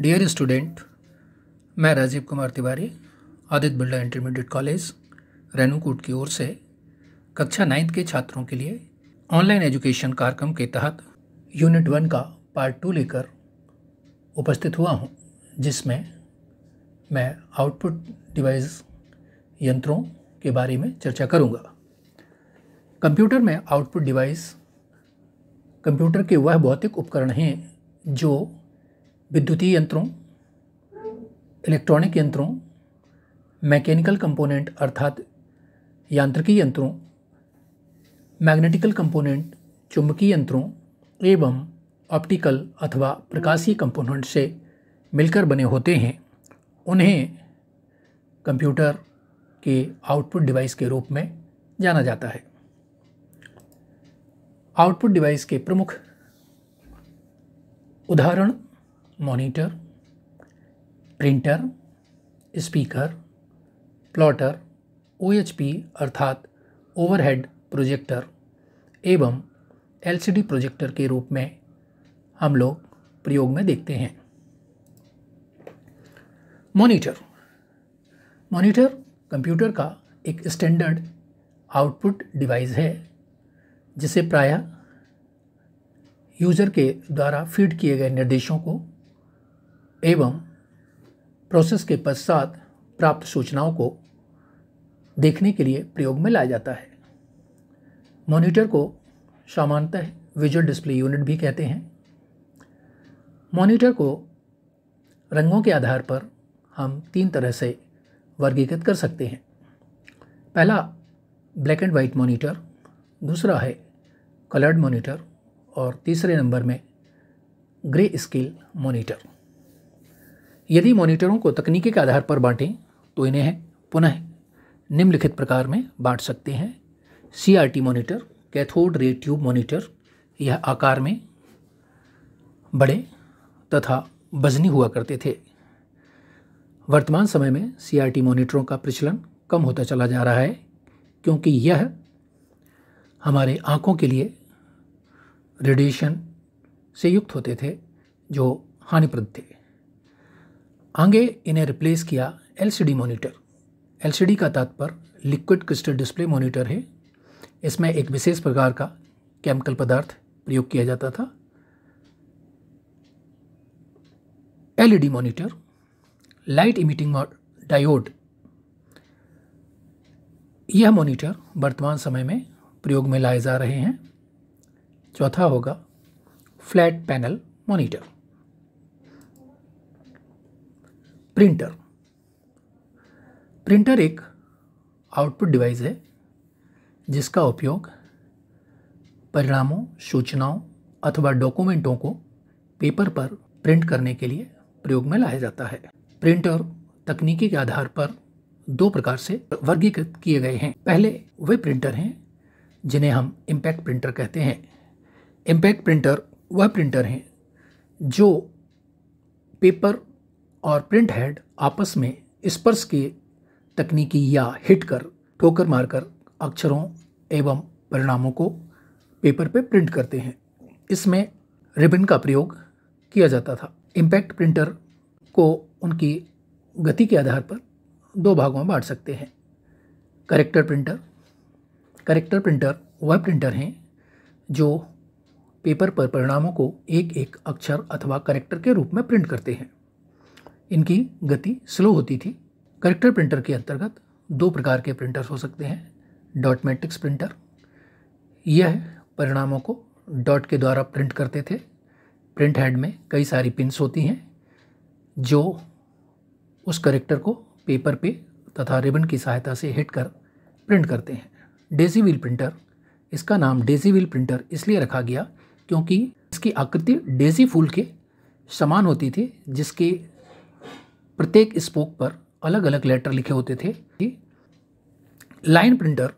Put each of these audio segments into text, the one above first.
Dear student मैं Rajeev Kumar Tiwari Aditya Birla intermediate college Renukoot की ओर से कक्षा नाइन्थ के छात्रों के लिए ऑनलाइन एजुकेशन कार्यक्रम के तहत यूनिट वन का पार्ट टू लेकर उपस्थित हुआ हूँ जिसमें मैं आउटपुट डिवाइस यंत्रों के बारे में चर्चा करूँगा कंप्यूटर में आउटपुट डिवाइस कंप्यूटर के वह भौतिक उपकरण हैं जो विद्युतीय यंत्रों इलेक्ट्रॉनिक यंत्रों मैकेनिकल कंपोनेंट अर्थात यांत्रिकी यंत्रों मैग्नेटिकल कंपोनेंट चुंबकीय यंत्रों एवं ऑप्टिकल अथवा प्रकाशीय कंपोनेंट से मिलकर बने होते हैं उन्हें कंप्यूटर के आउटपुट डिवाइस के रूप में जाना जाता है आउटपुट डिवाइस के प्रमुख उदाहरण monitor printer speaker plotter O अर्थात ओवरहेड प्रोजेक्टर एवं एलसीडी प्रोजेक्टर के रूप में हम लोग प्रयोग में देखते हैं मॉनिटर मॉनिटर कंप्यूटर का एक स्टैंडर्ड आउटपुट डिवाइस है जिसे प्रायः यूज़र के द्वारा फीड किए गए निर्देशों को एवं प्रोसेस के पश्चात प्राप्त सूचनाओं को देखने के लिए प्रयोग में लाया जाता है मॉनिटर को सामान्यतः विजुअल डिस्प्ले यूनिट भी कहते हैं मॉनिटर को रंगों के आधार पर हम तीन तरह से वर्गीकृत कर सकते हैं पहला ब्लैक एंड वाइट मॉनिटर दूसरा है कलर्ड मॉनिटर और तीसरे नंबर में ग्रे स्केल मॉनिटर यदि मॉनिटरों को तकनीकी के आधार पर बांटें तो इन्हें पुनः निम्नलिखित प्रकार में बांट सकते हैं C R T monitor cathode ray tube monitor यह आकार में बड़े तथा बजनी हुआ करते थे वर्तमान समय में सी आर टी मोनीटरों का प्रचलन कम होता चला जा रहा है क्योंकि यह हमारे आँखों के लिए रेडिएशन से युक्त होते थे जो हानिप्रद थे आगे इन्हें रिप्लेस किया एलसीडी मॉनिटर एलसीडी का तात्पर्य लिक्विड क्रिस्टल डिस्प्ले मॉनिटर है इसमें एक विशेष प्रकार का केमिकल पदार्थ प्रयोग किया जाता था LED monitor light emitting diode यह मॉनिटर वर्तमान समय में प्रयोग में लाए जा रहे हैं चौथा होगा flat panel monitor printer printer एक आउटपुट डिवाइस है जिसका उपयोग परिणामों सूचनाओं अथवा डॉक्यूमेंटों को पेपर पर प्रिंट करने के लिए प्रयोग में लाया जाता है प्रिंटर तकनीकी के आधार पर दो प्रकार से वर्गीकृत किए गए हैं पहले वे प्रिंटर हैं जिन्हें हम इम्पैक्ट प्रिंटर कहते हैं इम्पैक्ट प्रिंटर वह प्रिंटर हैं जो पेपर और प्रिंट हेड आपस में स्पर्श के तकनीकी या हिट कर ठोकर मारकर अक्षरों एवं परिणामों को पेपर पे प्रिंट करते हैं इसमें रिबन का प्रयोग किया जाता था इम्पैक्ट प्रिंटर को उनकी गति के आधार पर दो भागों में बांट सकते हैं करेक्टर प्रिंटर करेक्टर प्रिंटर वह प्रिंटर हैं जो पेपर पर परिणामों को एक एक अक्षर अथवा करेक्टर के रूप में प्रिंट करते हैं इनकी गति स्लो होती थी करेक्टर प्रिंटर के अंतर्गत दो प्रकार के प्रिंटर्स हो सकते हैं डॉट मैट्रिक्स प्रिंटर यह परिणामों को डॉट के द्वारा प्रिंट करते थे प्रिंट हेड में कई सारी पिंस होती हैं जो उस करेक्टर को पेपर पे तथा रिबन की सहायता से हिट कर प्रिंट करते हैं डेजी व्हील प्रिंटर इसका नाम डेजी व्हील प्रिंटर इसलिए रखा गया क्योंकि इसकी आकृति डेजी फूल के समान होती थी जिसके प्रत्येक स्पोक पर अलग अलग लेटर लिखे होते थे कि लाइन प्रिंटर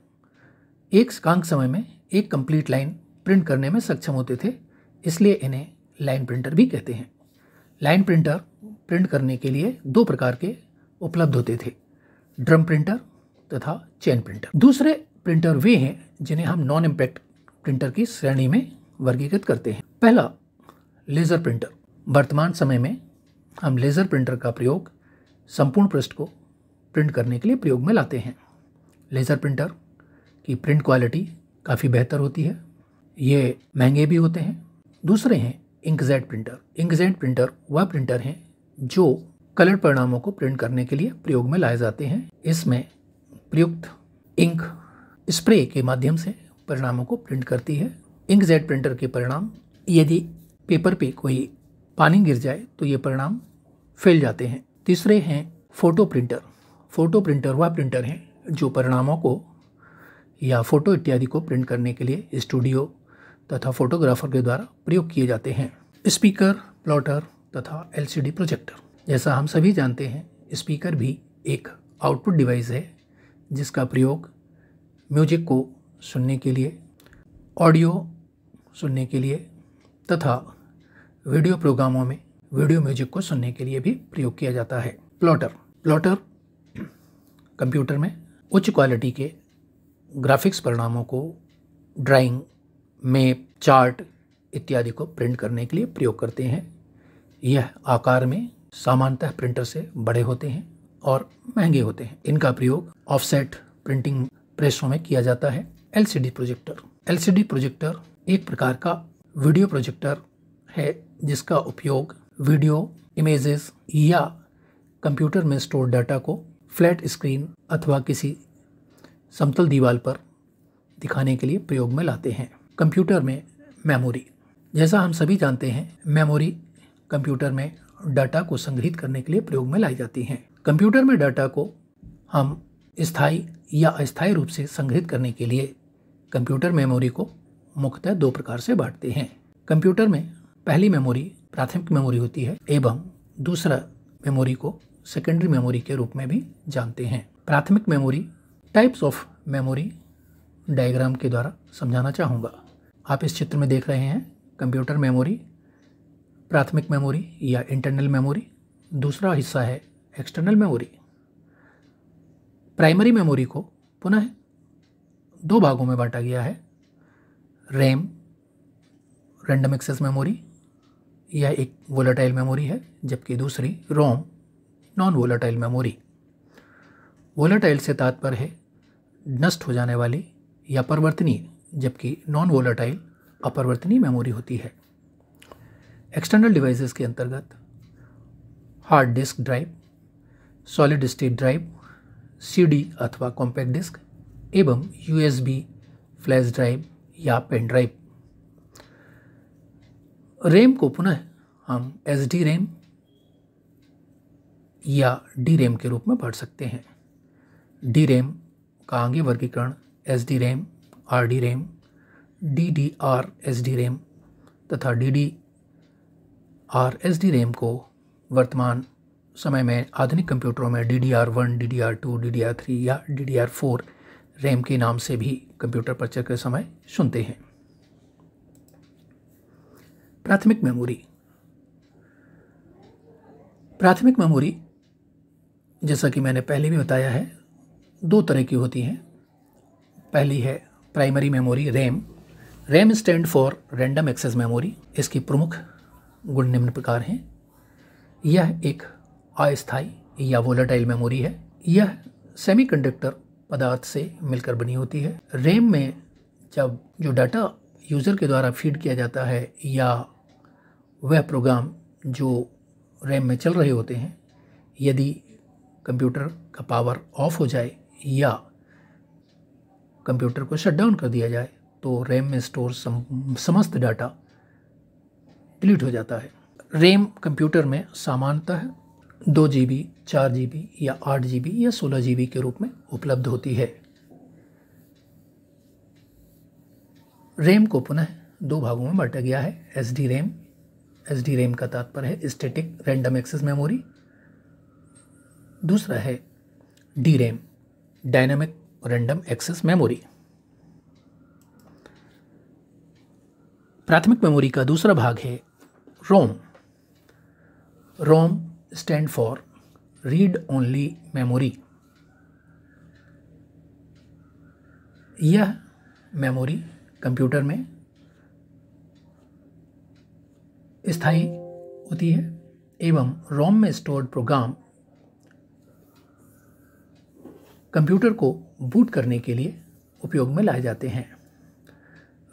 एक कांक समय में एक कंप्लीट लाइन प्रिंट करने में सक्षम होते थे इसलिए इन्हें लाइन प्रिंटर भी कहते हैं लाइन प्रिंटर प्रिंट करने के लिए दो प्रकार के उपलब्ध होते थे ड्रम प्रिंटर तथा चेन प्रिंटर दूसरे प्रिंटर वे हैं जिन्हें हम नॉन इम्पैक्ट प्रिंटर की श्रेणी में वर्गीकृत करते हैं पहला लेज़र प्रिंटर वर्तमान समय में हम लेज़र प्रिंटर का प्रयोग संपूर्ण पृष्ठ को प्रिंट करने के लिए प्रयोग में लाते हैं लेज़र प्रिंटर की प्रिंट क्वालिटी काफ़ी बेहतर होती है ये महंगे भी होते हैं दूसरे हैं इंकजेट प्रिंटर इंकजेट प्रिंटर वह प्रिंटर हैं जो कलर परिणामों को प्रिंट करने के लिए प्रयोग में लाए जाते हैं इसमें प्रयुक्त इंक स्प्रे के माध्यम से परिणामों को प्रिंट करती है इंकजेट प्रिंटर के परिणाम यदि पेपर पे कोई पानी गिर जाए तो ये परिणाम फैल जाते हैं तीसरे हैं फ़ोटो प्रिंटर फ़ोटो प्रिंटर वह प्रिंटर हैं जो परिणामों को या फ़ोटो इत्यादि को प्रिंट करने के लिए स्टूडियो तथा फोटोग्राफर के द्वारा प्रयोग किए जाते हैं स्पीकर प्लॉटर तथा एलसीडी प्रोजेक्टर जैसा हम सभी जानते हैं स्पीकर भी एक आउटपुट डिवाइस है जिसका प्रयोग म्यूजिक को सुनने के लिए ऑडियो सुनने के लिए तथा वीडियो प्रोग्रामों में वीडियो म्यूजिक को सुनने के लिए भी प्रयोग किया जाता है प्लॉटर प्लॉटर कंप्यूटर में उच्च क्वालिटी के ग्राफिक्स परिणामों को ड्राइंग मेप चार्ट इत्यादि को प्रिंट करने के लिए प्रयोग करते हैं यह आकार में सामान्यतः प्रिंटर से बड़े होते हैं और महंगे होते हैं इनका प्रयोग ऑफसेट प्रिंटिंग प्रेसों में किया जाता है एलसीडी प्रोजेक्टर एलसीडी प्रोजेक्टर एक प्रकार का वीडियो प्रोजेक्टर है जिसका उपयोग वीडियो इमेजेस या कंप्यूटर में स्टोर डाटा को फ्लैट स्क्रीन अथवा किसी समतल दीवार पर दिखाने के लिए प्रयोग में लाते हैं कंप्यूटर में मेमोरी जैसा हम सभी जानते हैं मेमोरी कंप्यूटर में डाटा को संग्रहित करने के लिए प्रयोग में लाई जाती हैं कंप्यूटर में डाटा को हम स्थाई या अस्थायी रूप से संग्रहित करने के लिए कंप्यूटर मेमोरी को मुख्यतः दो प्रकार से बांटते हैं कंप्यूटर में पहली मेमोरी प्राथमिक मेमोरी होती है एवं दूसरा मेमोरी को सेकेंडरी मेमोरी के रूप में भी जानते हैं प्राथमिक memory types of memory diagram के द्वारा समझाना चाहूँगा आप इस चित्र में देख रहे हैं कंप्यूटर मेमोरी प्राथमिक मेमोरी या इंटरनल मेमोरी दूसरा हिस्सा है एक्सटर्नल मेमोरी प्राइमरी मेमोरी को पुनः दो भागों में बांटा गया है रैम रैंडम एक्सेस मेमोरी यह एक वोलाटाइल मेमोरी है जबकि दूसरी ROM non volatile memory volatile से तात्पर्य है नष्ट हो जाने वाली या परिवर्तनीय जबकि नॉन वोलाटाइल अपरिवर्तनीय मेमोरी होती है एक्सटर्नल डिवाइसेस के अंतर्गत hard disk drive solid state drive CD अथवा कॉम्पैक्ट डिस्क एवं यूएसबी फ्लैश ड्राइव या पेन ड्राइव रैम को पुनः हम एस डी रैम या डी रैम के रूप में पढ़ सकते हैं डी रैम का आगे वर्गीकरण S D RAM R D RAM D D R S D RAM तथा D D R S D RAM को वर्तमान समय में आधुनिक कंप्यूटरों में D D R one D D R two D D R three या D D R four RAM के नाम से भी कंप्यूटर परचर के समय सुनते हैं प्राथमिक मेमोरी प्राथमिक मेमोरी जैसा कि मैंने पहले भी बताया है दो तरह की होती हैं पहली है primary memory RAM RAM stand for random access memory इसकी प्रमुख गुण निम्न प्रकार हैं यह एक अस्थायी या वोलाटाइल मेमोरी है यह सेमीकंडक्टर पदार्थ से मिलकर बनी होती है रैम में जब जो डाटा यूज़र के द्वारा फीड किया जाता है या वह प्रोग्राम जो रैम में चल रहे होते हैं यदि कंप्यूटर का पावर ऑफ हो जाए या कंप्यूटर को शटडाउन कर दिया जाए तो रैम में स्टोर सम, समस्त डाटा डिलीट हो जाता है रैम कंप्यूटर में सामान्यतः दो जी बी चार जी बी या आठ जी बी या सोलह जी बी के रूप में उपलब्ध होती है रैम को पुनः दो भागों में बांटा गया है S D RAM S D RAM का तात्पर्य है स्टेटिक रैंडम एक्सेस मेमोरी दूसरा है D RAM dynamic random access memory प्राथमिक मेमोरी का दूसरा भाग है ROM ROM stand for read only memory यह मेमोरी कंप्यूटर में स्थाई होती है एवं रोम में स्टोर्ड प्रोग्राम कंप्यूटर को बूट करने के लिए उपयोग में लाए जाते हैं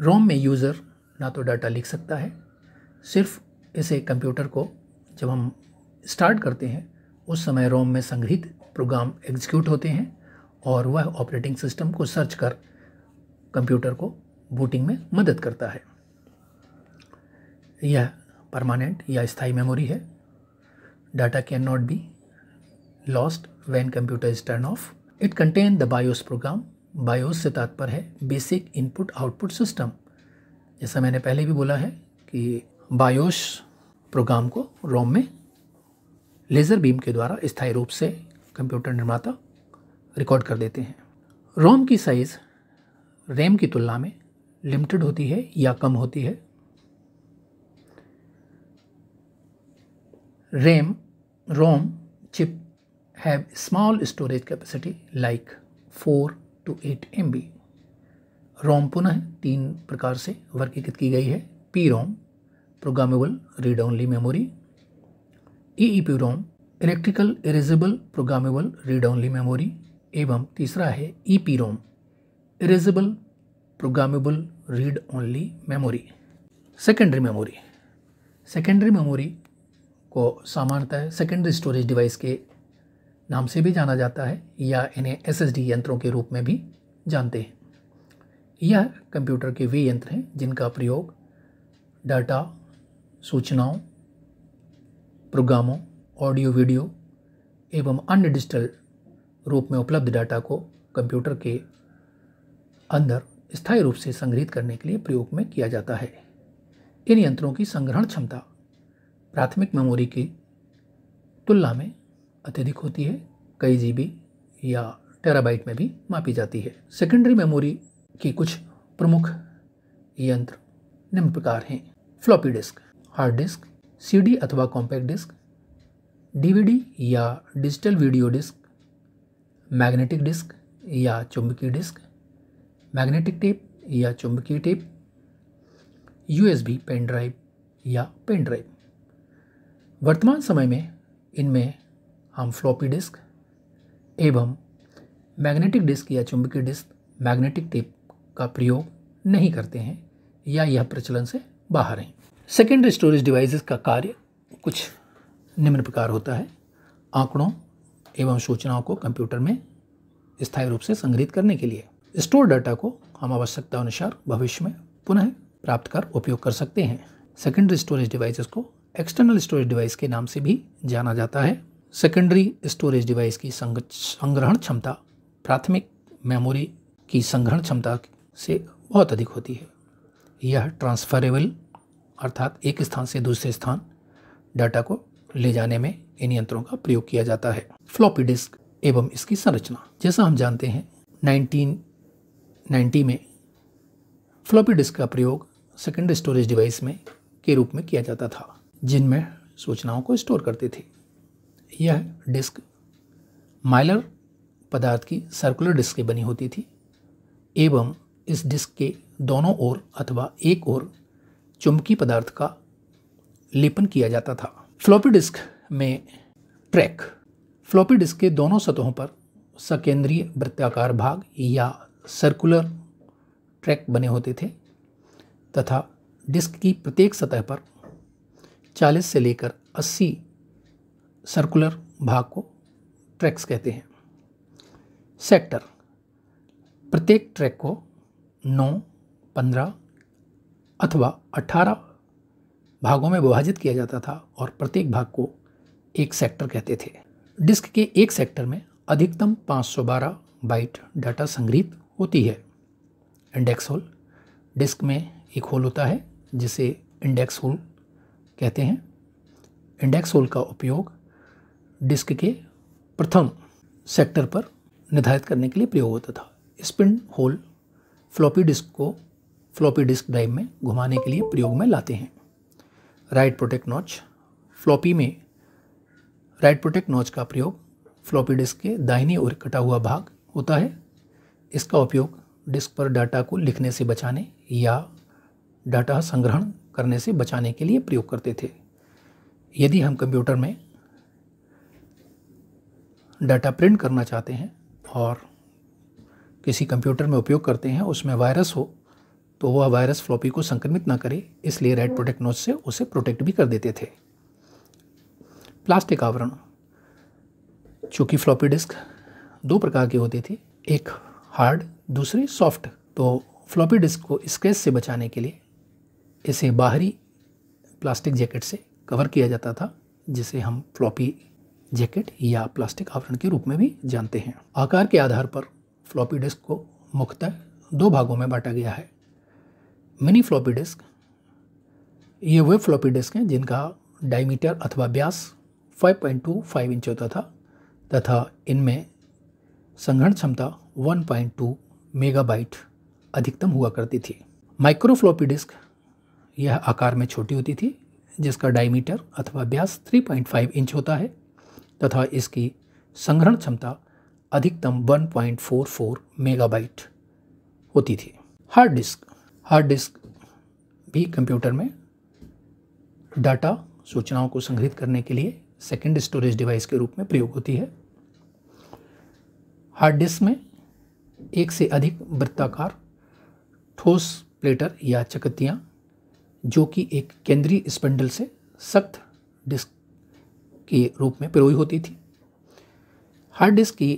रोम में यूज़र ना तो डाटा लिख सकता है सिर्फ इसे कंप्यूटर को जब हम स्टार्ट करते हैं उस समय रोम में संग्रहित प्रोग्राम एग्जीक्यूट होते हैं और वह ऑपरेटिंग सिस्टम को सर्च कर कंप्यूटर को बूटिंग में मदद करता है यह परमानेंट या स्थायी मेमोरी है data can not be lost when computer is turn off it contain the BIOS program BIOS से तात्पर्य है बेसिक इनपुट आउटपुट सिस्टम जैसा मैंने पहले भी बोला है कि बायोस प्रोग्राम को रोम में लेज़र बीम के द्वारा स्थायी रूप से कंप्यूटर निर्माता रिकॉर्ड कर देते हैं रोम की साइज़ रैम की तुलना में लिमिटेड होती है या कम होती है RAM, ROM chip have small storage capacity like 4 to 8 MB. रोम पुनः तीन प्रकार से वर्गीकृत की गई है P ROM programmable read only memory E E P ROM electrical erasable programmable read only memory एवं तीसरा है E P ROM erasable programmable read only memory secondary memory secondary memory को सामान्यतः सेकेंडरी स्टोरेज डिवाइस के नाम से भी जाना जाता है या इन्हें एस यंत्रों के रूप में भी जानते हैं यह कंप्यूटर के वे यंत्र हैं जिनका प्रयोग डाटा सूचनाओं प्रोग्रामों ऑडियो वीडियो एवं अन्य डिजिटल रूप में उपलब्ध डाटा को कंप्यूटर के अंदर स्थायी रूप से संग्रहित करने के लिए प्रयोग में किया जाता है इन यंत्रों की संग्रहण क्षमता प्राथमिक मेमोरी की तुलना में अत्यधिक होती है कई जीबी या टेराबाइट में भी मापी जाती है सेकेंडरी मेमोरी की कुछ प्रमुख यंत्र निम्न प्रकार हैं floppy disk hard disk CD अथवा कॉम्पैक्ट डिस्क डीवीडी या digital video disk magnetic disk या चुंबकीय डिस्क मैग्नेटिक टेप या चुंबकीय टेप यूएसबी पेन ड्राइव या पेन ड्राइव वर्तमान समय में इनमें हम फ्लॉपी डिस्क एवं मैग्नेटिक डिस्क या चुंबकीय डिस्क मैग्नेटिक टेप का प्रयोग नहीं करते हैं या यह प्रचलन से बाहर हैं सेकेंडरी स्टोरेज डिवाइसेस का कार्य कुछ निम्न प्रकार होता है आंकड़ों एवं सूचनाओं को कंप्यूटर में स्थायी रूप से संग्रहित करने के लिए स्टोर डाटा को हम आवश्यकता अनुसार भविष्य में पुनः प्राप्त कर उपयोग कर सकते हैं सेकेंडरी स्टोरेज डिवाइसेस को एक्सटर्नल स्टोरेज डिवाइस के नाम से भी जाना जाता है सेकेंडरी स्टोरेज डिवाइस की संग्रहण क्षमता प्राथमिक मेमोरी की संग्रहण क्षमता से बहुत अधिक होती है यह ट्रांसफरेबल अर्थात एक स्थान से दूसरे स्थान डाटा को ले जाने में इन यंत्रों का प्रयोग किया जाता है फ्लॉपी डिस्क एवं इसकी संरचना जैसा हम जानते हैं 1990 में फ्लॉपी डिस्क का प्रयोग सेकेंडरी स्टोरेज डिवाइस में के रूप में किया जाता था जिनमें सूचनाओं को स्टोर करती थी यह डिस्क माइलर पदार्थ की सर्कुलर डिस्क की बनी होती थी एवं इस डिस्क के दोनों ओर अथवा एक ओर चुंबकीय पदार्थ का लेपन किया जाता था फ्लॉपी डिस्क में ट्रैक फ्लॉपी डिस्क के दोनों सतहों पर सकेंद्रीय वृत्ताकार भाग या सर्कुलर ट्रैक बने होते थे तथा डिस्क की प्रत्येक सतह पर चालीस से लेकर अस्सी सर्कुलर भाग को ट्रैक्स कहते हैं सेक्टर प्रत्येक ट्रैक को नौ पंद्रह अथवा अट्ठारह भागों में विभाजित किया जाता था और प्रत्येक भाग को एक सेक्टर कहते थे डिस्क के एक सेक्टर में अधिकतम 512 बाइट डाटा संग्रहित होती है इंडेक्स होल डिस्क में एक होल होता है जिसे इंडेक्स होल कहते हैं इंडेक्स होल का उपयोग डिस्क के प्रथम सेक्टर पर निर्धारित करने के लिए प्रयोग होता था स्पिन होल फ्लॉपी डिस्क को फ्लॉपी डिस्क ड्राइव में घुमाने के लिए प्रयोग में लाते हैं राइट प्रोटेक्ट नॉच फ्लॉपी में राइट प्रोटेक्ट नॉच का प्रयोग फ्लॉपी डिस्क के दाहिनी ओर कटा हुआ भाग होता है इसका उपयोग डिस्क पर डाटा को लिखने से बचाने या डाटा संग्रहण करने से बचाने के लिए प्रयोग करते थे यदि हम कंप्यूटर में डाटा प्रिंट करना चाहते हैं और किसी कंप्यूटर में उपयोग करते हैं उसमें वायरस हो तो वह वायरस फ्लॉपी को संक्रमित ना करे इसलिए रेड प्रोटेक्ट नोट से उसे प्रोटेक्ट भी कर देते थे प्लास्टिक आवरण चूँकि फ्लॉपी डिस्क दो प्रकार की होती थी एक हार्ड दूसरी सॉफ्ट तो फ्लॉपी डिस्क को स्क्रेच से बचाने के लिए इसे बाहरी प्लास्टिक जैकेट से कवर किया जाता था जिसे हम फ्लॉपी जैकेट या प्लास्टिक आवरण के रूप में भी जानते हैं आकार के आधार पर फ्लॉपी डिस्क को मुख्यतः दो भागों में बांटा गया है मिनी फ्लॉपी डिस्क ये वे फ्लॉपी डिस्क हैं जिनका डायमीटर अथवा ब्यास 5.25 इंच होता था तथा इनमें संग्रहण क्षमता 1.2 मेगाबाइट अधिकतम हुआ करती थी माइक्रो फ्लॉपी डिस्क यह आकार में छोटी होती थी जिसका डायमीटर अथवा व्यास 3.5 इंच होता है तथा इसकी संग्रहण क्षमता अधिकतम 1.44 मेगाबाइट होती थी हार्ड डिस्क हार्ड डिस्क भी कंप्यूटर में डाटा सूचनाओं को संग्रहित करने के लिए सेकेंड स्टोरेज डिवाइस के रूप में प्रयोग होती है हार्ड डिस्क में एक से अधिक वृत्ताकार ठोस प्लेटर या चकतियाँ जो कि एक केंद्रीय स्पेंडल से सख्त डिस्क के रूप में पिरोई होती थी हार्ड डिस्क की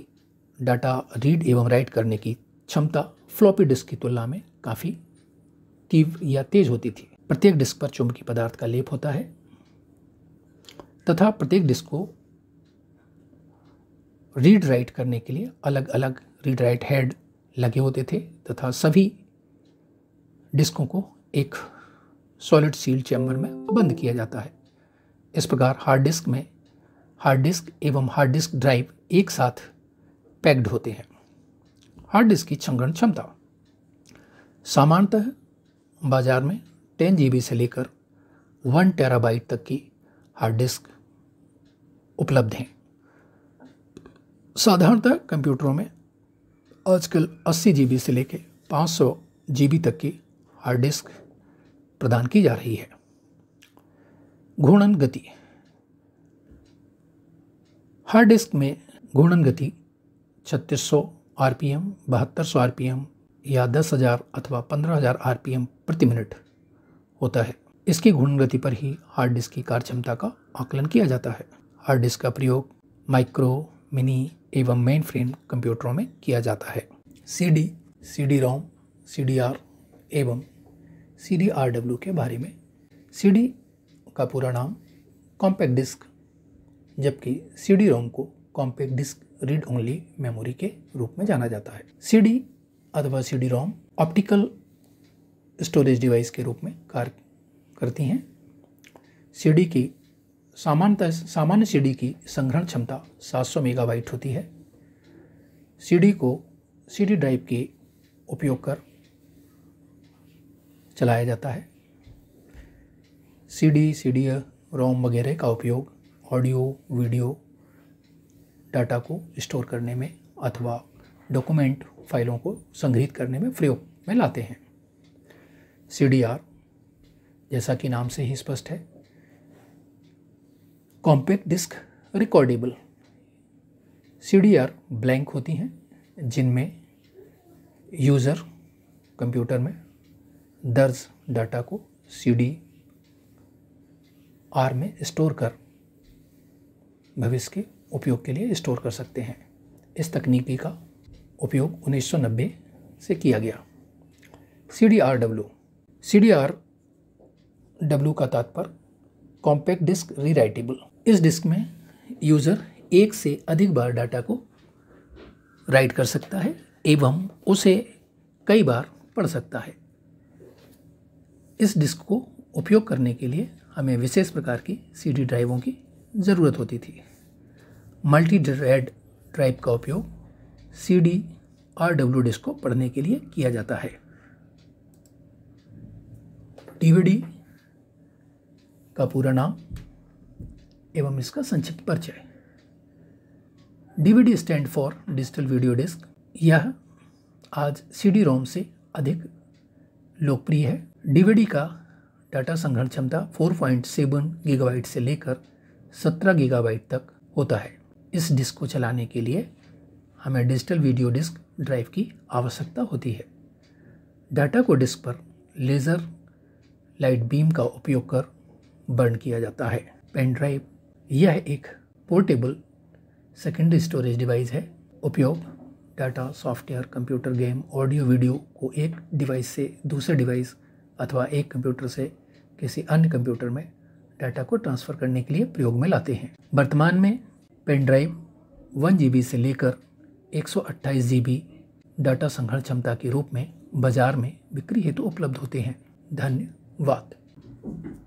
डाटा रीड एवं राइट करने की क्षमता फ्लॉपी डिस्क की तुलना में काफ़ी तीव्र या तेज होती थी प्रत्येक डिस्क पर चुंबकीय पदार्थ का लेप होता है तथा प्रत्येक डिस्क को रीड राइट करने के लिए अलग अलग रीड राइट हेड लगे होते थे तथा सभी डिस्कों को एक सॉलिड सील चैम्बर में बंद किया जाता है इस प्रकार हार्ड डिस्क में हार्ड डिस्क एवं हार्ड डिस्क ड्राइव एक साथ पैक्ड होते हैं हार्ड डिस्क की छंगण क्षमता सामान्यतः बाजार में टेन जी से लेकर वन टेराबाइट तक की हार्ड डिस्क उपलब्ध हैं साधारणतः कंप्यूटरों में आजकल अस्सी जी से लेकर सौ जी तक की हार्ड डिस्क प्रदान की जा रही है घूर्णन गति हार्ड डिस्क में घूर्णन गति 3600 आरपीएम 7200 आरपीएम या 10000 अथवा 15000 आरपीएम प्रति मिनट होता है इसकी घूर्णन गति पर ही हार्ड डिस्क की कार्य क्षमता का आकलन किया जाता है हार्ड डिस्क का प्रयोग माइक्रो मिनी एवं मेन फ्रेम कंप्यूटरों में किया जाता है C D C D ROM C D R एवं सी डी आर डब्ल्यू के बारे में सी डी का पूरा नाम कॉम्पैक्ट डिस्क जबकि सी डी रोम को compact disk read only memory के रूप में जाना जाता है सी डी अथवा C D ROM optical storage device के रूप में कार्य करती हैं सी डी की सामान्यतः सामान्य सी डी की संग्रहण क्षमता 700 मेगाबाइट होती है सी डी को सी डी ड्राइव के उपयोग कर चलाया जाता है सी डी सी डी रोम वगैरह का उपयोग ऑडियो वीडियो डाटा को स्टोर करने में अथवा डॉक्यूमेंट फाइलों को संग्रहित करने में प्रयोग में लाते हैं सी डी आर जैसा कि नाम से ही स्पष्ट है compact disk recordable C D R blank होती हैं जिनमें यूज़र कंप्यूटर में दर्ज डाटा को सी डी आर में स्टोर कर भविष्य के उपयोग के लिए स्टोर कर सकते हैं इस तकनीकी का उपयोग 1990 से किया गया C D R W C D R W का तात्पर्य कॉम्पैक्ट डिस्क रीराइटेबल इस डिस्क में यूज़र एक से अधिक बार डाटा को राइट कर सकता है एवं उसे कई बार पढ़ सकता है इस डिस्क को उपयोग करने के लिए हमें विशेष प्रकार की सीडी ड्राइवों की ज़रूरत होती थी मल्टी रेड ड्राइव का उपयोग सीडी और डब्ल्यू डिस्क को पढ़ने के लिए किया जाता है डीवीडी का पूरा नाम एवं इसका संक्षिप्त परिचय DVD stand for digital video disk यह आज सीडी रोम से अधिक लोकप्रिय है डीवीडी का डाटा संग्रहण क्षमता 4.7 गीगाबाइट से लेकर 17 गीगाबाइट तक होता है इस डिस्क को चलाने के लिए हमें डिजिटल वीडियो डिस्क ड्राइव की आवश्यकता होती है डाटा को डिस्क पर लेज़र लाइट बीम का उपयोग कर बर्न किया जाता है पेन ड्राइव यह एक पोर्टेबल सेकेंडरी स्टोरेज डिवाइस है उपयोग data software computer game audio video को एक डिवाइस से दूसरे डिवाइस अथवा एक कंप्यूटर से किसी अन्य कंप्यूटर में डाटा को ट्रांसफ़र करने के लिए प्रयोग में लाते हैं वर्तमान में पेन ड्राइव वन जी से लेकर एक सौ डाटा संग्रहण क्षमता के रूप में बाज़ार में बिक्री हेतु तो उपलब्ध होते हैं धन्यवाद